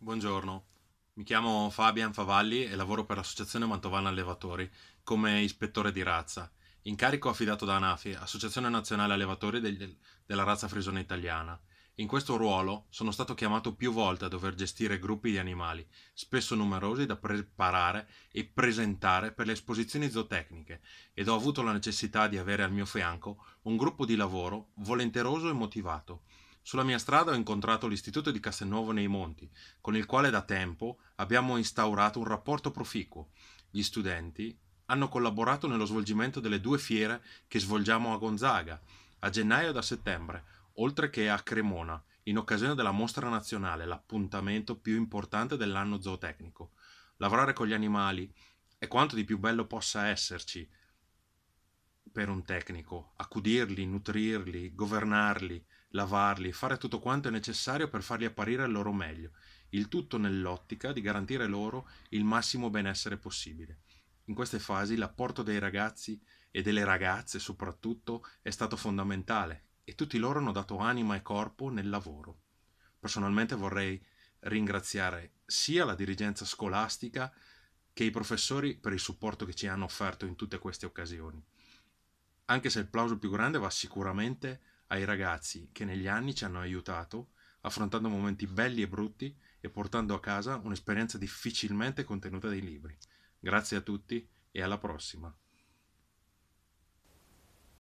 Buongiorno, mi chiamo Fabian Favalli e lavoro per l'Associazione Mantovana Allevatori come ispettore di razza, incarico affidato da ANAFI, Associazione Nazionale Allevatori degli, della razza frisone italiana. In questo ruolo sono stato chiamato più volte a dover gestire gruppi di animali, spesso numerosi da preparare e presentare per le esposizioni zootecniche, ed ho avuto la necessità di avere al mio fianco un gruppo di lavoro volenteroso e motivato sulla mia strada ho incontrato l'Istituto di Castelnuovo nei Monti, con il quale da tempo abbiamo instaurato un rapporto proficuo. Gli studenti hanno collaborato nello svolgimento delle due fiere che svolgiamo a Gonzaga, a gennaio e a settembre, oltre che a Cremona, in occasione della mostra nazionale, l'appuntamento più importante dell'anno zootecnico. Lavorare con gli animali è quanto di più bello possa esserci, per un tecnico, accudirli, nutrirli, governarli, lavarli, fare tutto quanto è necessario per farli apparire al loro meglio, il tutto nell'ottica di garantire loro il massimo benessere possibile. In queste fasi l'apporto dei ragazzi e delle ragazze soprattutto è stato fondamentale e tutti loro hanno dato anima e corpo nel lavoro. Personalmente vorrei ringraziare sia la dirigenza scolastica che i professori per il supporto che ci hanno offerto in tutte queste occasioni anche se il plauso più grande va sicuramente ai ragazzi che negli anni ci hanno aiutato, affrontando momenti belli e brutti e portando a casa un'esperienza difficilmente contenuta dai libri. Grazie a tutti e alla prossima.